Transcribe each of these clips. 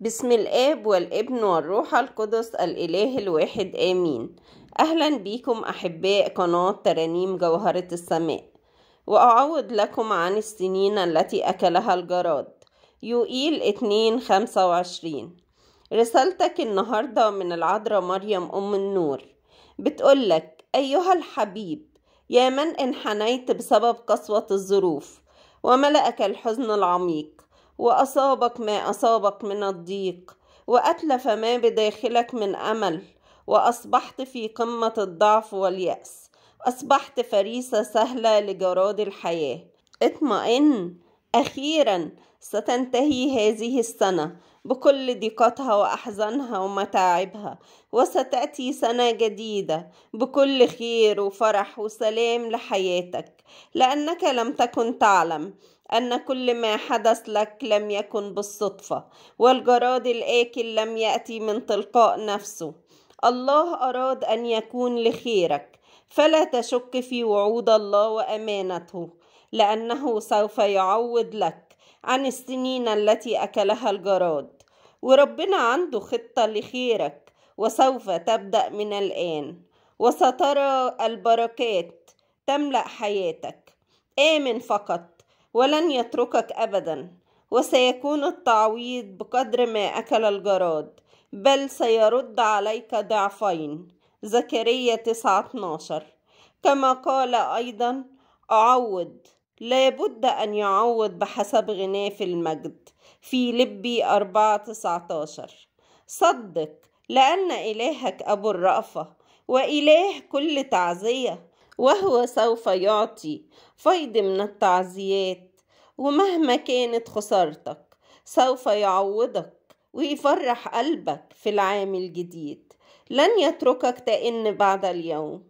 بسم الآب والابن والروح القدس الإله الواحد آمين أهلا بكم أحباء قناة ترانيم جوهرة السماء وأعوض لكم عن السنين التي أكلها الجراد يوئيل 2 25 رسالتك النهاردة من العذراء مريم أم النور بتقولك أيها الحبيب يا من انحنيت بسبب قسوة الظروف وملأك الحزن العميق واصابك ما اصابك من الضيق واتلف ما بداخلك من امل واصبحت في قمه الضعف والياس اصبحت فريسه سهله لجراد الحياه اطمئن اخيرا ستنتهي هذه السنه بكل ضيقتها واحزانها ومتاعبها وستاتي سنه جديده بكل خير وفرح وسلام لحياتك لانك لم تكن تعلم أن كل ما حدث لك لم يكن بالصدفة والجراد الآكل لم يأتي من تلقاء نفسه الله أراد أن يكون لخيرك فلا تشك في وعود الله وأمانته لأنه سوف يعوض لك عن السنين التي أكلها الجراد وربنا عنده خطة لخيرك وسوف تبدأ من الآن وسترى البركات تملأ حياتك آمن فقط ولن يتركك أبدا وسيكون التعويض بقدر ما أكل الجراد بل سيرد عليك ضعفين زكريا اتناشر كما قال أيضا أعوض لابد أن يعوض بحسب غناه في المجد في لبي 4:19 صدق لأن إلهك أبو الرأفة وإله كل تعزية وهو سوف يعطي فيض من التعزيات ومهما كانت خسارتك سوف يعوضك ويفرح قلبك في العام الجديد لن يتركك تئن بعد اليوم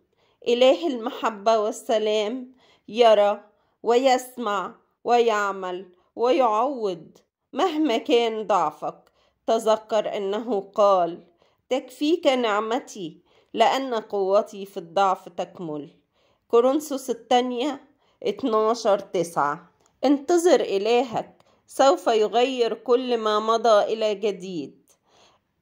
إله المحبة والسلام يرى ويسمع ويعمل ويعوض مهما كان ضعفك تذكر أنه قال تكفيك نعمتي لأن قوتي في الضعف تكمل كورنثوس الثانية 12 تسعة انتظر إلهك سوف يغير كل ما مضى إلى جديد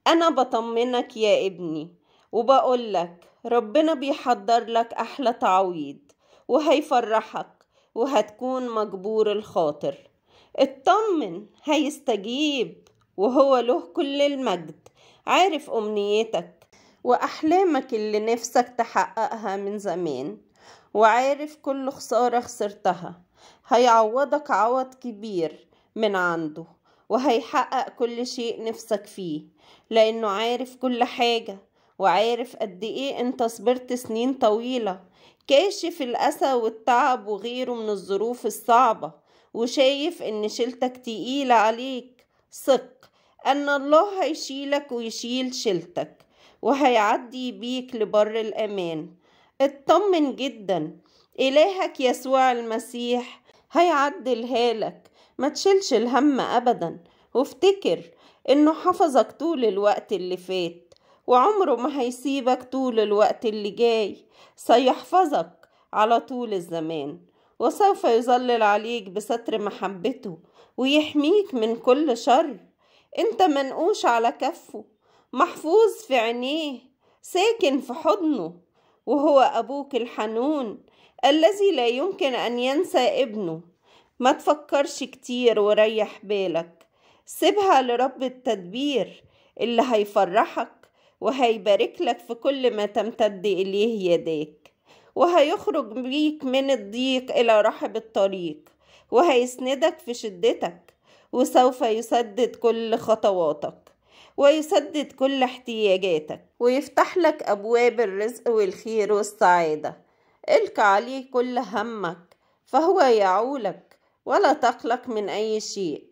أنا بطمنك يا ابني وبقولك ربنا بيحضر لك أحلى تعويض وهيفرحك وهتكون مجبور الخاطر اطمن هيستجيب وهو له كل المجد عارف أمنيتك وأحلامك اللي نفسك تحققها من زمان وعارف كل خسارة خسرتها هيعوضك عوض كبير من عنده وهيحقق كل شيء نفسك فيه لأنه عارف كل حاجة وعارف قد ايه انت صبرت سنين طويلة كاشف الأسى والتعب وغيره من الظروف الصعبة وشايف ان شيلتك تقيلة عليك ثق ان الله هيشيلك ويشيل شيلتك وهيعدي بيك لبر الأمان اطمن جدا إلهك يسوع المسيح هيعدل هالك ما تشيلش الهم أبدا وافتكر إنه حفظك طول الوقت اللي فات وعمره ما هيسيبك طول الوقت اللي جاي سيحفظك على طول الزمان وسوف يظلل عليك بستر محبته ويحميك من كل شر انت منقوش على كفه محفوظ في عينيه ساكن في حضنه وهو أبوك الحنون الذي لا يمكن أن ينسى ابنه ما تفكرش كتير وريح بالك سيبها لرب التدبير اللي هيفرحك وهيبارك لك في كل ما تمتد إليه يداك وهيخرج بيك من الضيق إلى رحب الطريق وهيسندك في شدتك وسوف يسدد كل خطواتك ويسدد كل احتياجاتك ويفتح لك أبواب الرزق والخير والسعادة الك عليه كل همك فهو يعولك ولا تقلق من أي شيء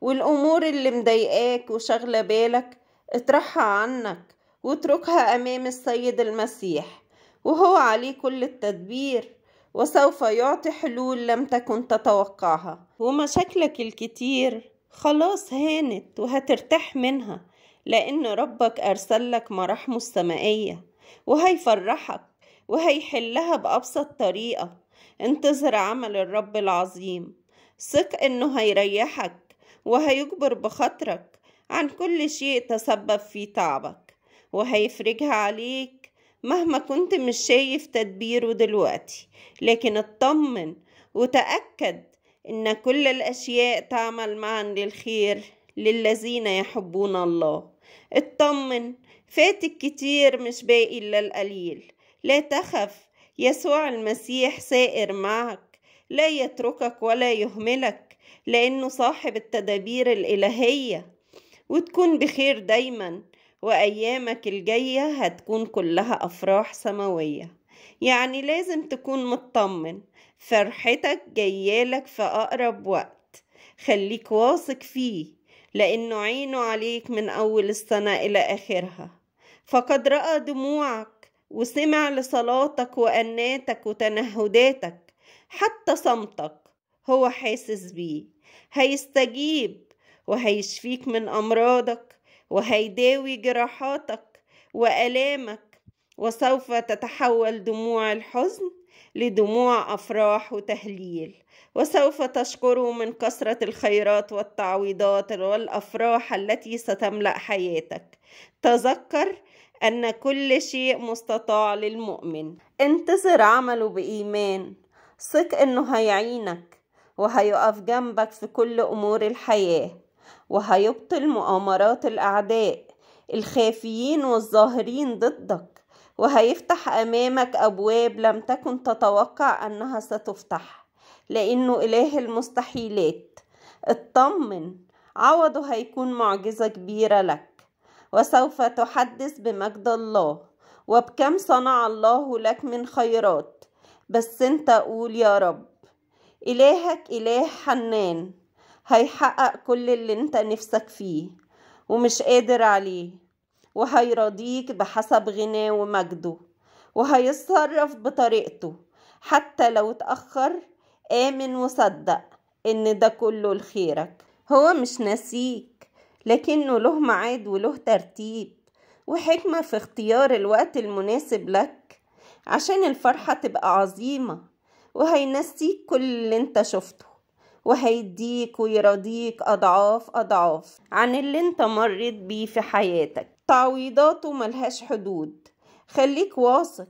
والأمور اللي مضايقاك وشغلة بالك اطرحها عنك واتركها أمام السيد المسيح وهو عليه كل التدبير وسوف يعطي حلول لم تكن تتوقعها ومشاكلك الكتير خلاص هانت وهترتاح منها لأن ربك أرسل لك مراحمه السمائية وهيفرحك وهيحلها بأبسط طريقة انتظر عمل الرب العظيم ثق إنه هيريحك وهيجبر بخاطرك عن كل شيء تسبب في تعبك وهيفرجها عليك مهما كنت مش شايف تدبيره دلوقتي لكن اطمن وتأكد إن كل الأشياء تعمل معا للخير للذين يحبون الله اطمن فاتك كتير مش باقي إلا القليل لا تخف يسوع المسيح سائر معك لا يتركك ولا يهملك لأنه صاحب التدابير الإلهية وتكون بخير دايما وأيامك الجاية هتكون كلها أفراح سماوية يعني لازم تكون مطمن فرحتك جايالك في أقرب وقت خليك واثق فيه لأنه عينه عليك من أول السنة إلى آخرها فقد رأى دموعك وسمع لصلاتك وأناتك وتنهداتك حتى صمتك هو حاسس بيه هيستجيب وهيشفيك من أمراضك وهيداوي جراحاتك وآلامك وسوف تتحول دموع الحزن لدموع افراح وتهليل وسوف تشكر من كثره الخيرات والتعويضات والافراح التي ستملا حياتك تذكر ان كل شيء مستطاع للمؤمن انتظر عمله بايمان ثق انه هيعينك وهيقف جنبك في كل امور الحياه وهيبطل مؤامرات الاعداء الخافيين والظاهرين ضدك وهيفتح امامك ابواب لم تكن تتوقع انها ستفتح لانه اله المستحيلات اطمن عوضه هيكون معجزه كبيره لك وسوف تحدث بمجد الله وبكم صنع الله لك من خيرات بس انت قول يا رب الهك اله حنان هيحقق كل اللي انت نفسك فيه ومش قادر عليه وهيراضيك بحسب غناه ومجده وهيتصرف بطريقته حتى لو اتأخر آمن وصدق إن ده كله لخيرك هو مش ناسيك لكنه له معاد وله ترتيب وحكمة في اختيار الوقت المناسب لك عشان الفرحة تبقى عظيمة وهينسيك كل اللي انت شفته وهيديك ويرضيك أضعاف أضعاف عن اللي انت مريت بيه في حياتك تعويضاته ملهاش حدود خليك واثق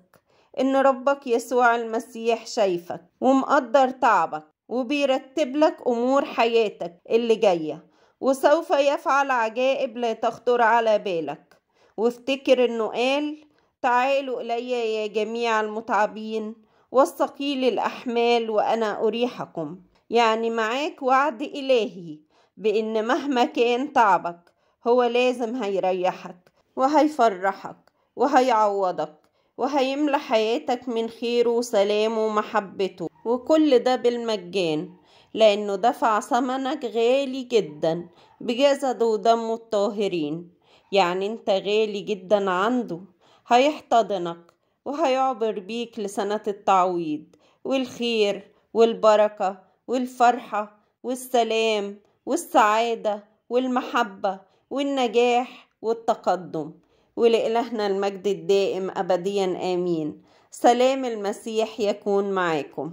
ان ربك يسوع المسيح شايفك ومقدر تعبك وبيرتب لك امور حياتك اللي جايه وسوف يفعل عجائب لا تخطر على بالك وافتكر انه قال تعالوا الي يا جميع المتعبين والثقيل الاحمال وانا اريحكم يعني معاك وعد الهي بان مهما كان تعبك هو لازم هيريحك وهيفرحك وهيعوضك وهيملى حياتك من خيره وسلامه ومحبته وكل ده بالمجان لأنه دفع ثمنك غالي جدا بجسده ودمه الطاهرين يعني انت غالي جدا عنده هيحتضنك وهيعبر بيك لسنة التعويض والخير والبركة والفرحة والسلام والسعادة والمحبة والنجاح والتقدم ولإلهنا المجد الدائم أبديا آمين سلام المسيح يكون معاكم